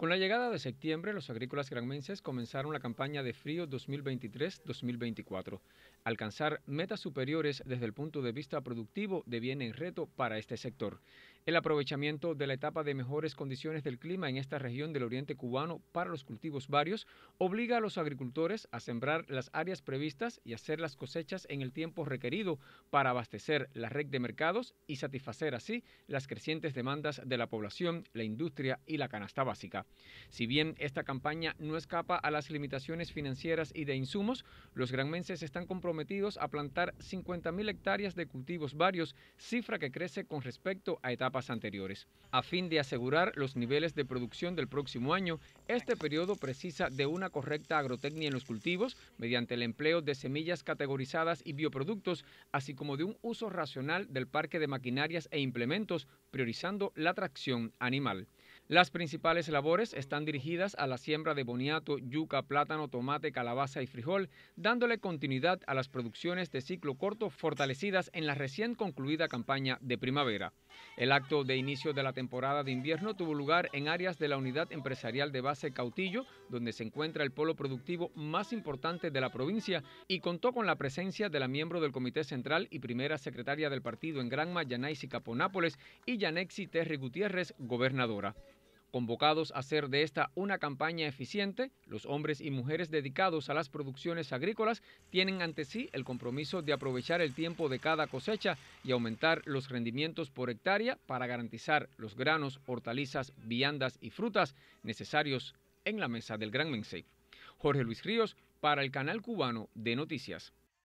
Con la llegada de septiembre, los agrícolas granmenses comenzaron la campaña de frío 2023-2024. Alcanzar metas superiores desde el punto de vista productivo deviene en reto para este sector el aprovechamiento de la etapa de mejores condiciones del clima en esta región del oriente cubano para los cultivos varios obliga a los agricultores a sembrar las áreas previstas y hacer las cosechas en el tiempo requerido para abastecer la red de mercados y satisfacer así las crecientes demandas de la población, la industria y la canasta básica. Si bien esta campaña no escapa a las limitaciones financieras y de insumos, los granmenses están comprometidos a plantar 50.000 hectáreas de cultivos varios, cifra que crece con respecto a etapas anteriores. A fin de asegurar los niveles de producción del próximo año, este periodo precisa de una correcta agrotecnia en los cultivos mediante el empleo de semillas categorizadas y bioproductos, así como de un uso racional del parque de maquinarias e implementos, priorizando la tracción animal. Las principales labores están dirigidas a la siembra de boniato, yuca, plátano, tomate, calabaza y frijol, dándole continuidad a las producciones de ciclo corto fortalecidas en la recién concluida campaña de primavera. El acto de inicio de la temporada de invierno tuvo lugar en áreas de la unidad empresarial de base Cautillo, donde se encuentra el polo productivo más importante de la provincia y contó con la presencia de la miembro del Comité Central y primera secretaria del partido en Granma, Yanaisi Caponápoles, y Yanexi Terry Gutiérrez, gobernadora convocados a hacer de esta una campaña eficiente, los hombres y mujeres dedicados a las producciones agrícolas tienen ante sí el compromiso de aprovechar el tiempo de cada cosecha y aumentar los rendimientos por hectárea para garantizar los granos, hortalizas, viandas y frutas necesarios en la mesa del Gran Mensei. Jorge Luis Ríos para el canal cubano de noticias.